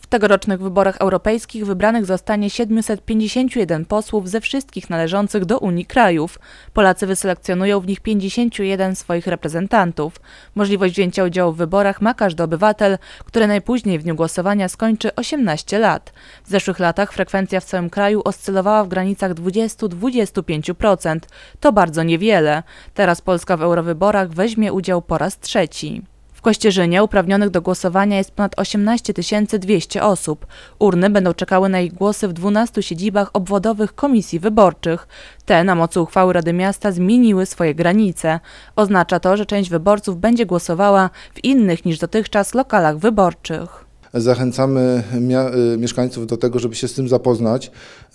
W tegorocznych wyborach europejskich wybranych zostanie 751 posłów ze wszystkich należących do Unii krajów. Polacy wyselekcjonują w nich 51 swoich reprezentantów. Możliwość wzięcia udziału w wyborach ma każdy obywatel, który najpóźniej w dniu głosowania skończy 18 lat. W zeszłych latach frekwencja w całym kraju oscylowała w granicach 20-25%. To bardzo niewiele. Teraz Polska w eurowyborach weźmie udział po raz trzeci. Kościerzynie uprawnionych do głosowania jest ponad 18 200 osób. Urny będą czekały na ich głosy w 12 siedzibach obwodowych komisji wyborczych. Te na mocy uchwały Rady Miasta zmieniły swoje granice. Oznacza to, że część wyborców będzie głosowała w innych niż dotychczas lokalach wyborczych. Zachęcamy y, mieszkańców do tego, żeby się z tym zapoznać,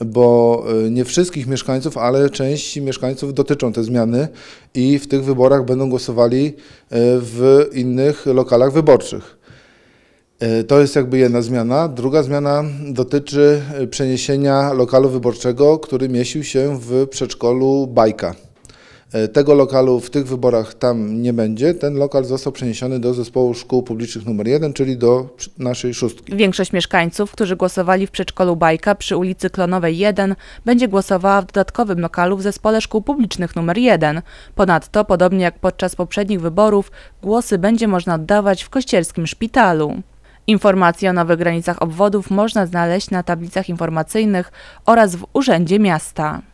bo y, nie wszystkich mieszkańców, ale części mieszkańców dotyczą te zmiany i w tych wyborach będą głosowali y, w innych lokalach wyborczych. To jest jakby jedna zmiana. Druga zmiana dotyczy przeniesienia lokalu wyborczego, który mieścił się w przedszkolu Bajka. E, tego lokalu w tych wyborach tam nie będzie. Ten lokal został przeniesiony do zespołu szkół publicznych numer 1, czyli do naszej szóstki. Większość mieszkańców, którzy głosowali w przedszkolu Bajka przy ulicy Klonowej 1, będzie głosowała w dodatkowym lokalu w zespole szkół publicznych numer 1. Ponadto, podobnie jak podczas poprzednich wyborów, głosy będzie można oddawać w kościelskim szpitalu. Informacje o nowych granicach obwodów można znaleźć na tablicach informacyjnych oraz w Urzędzie Miasta.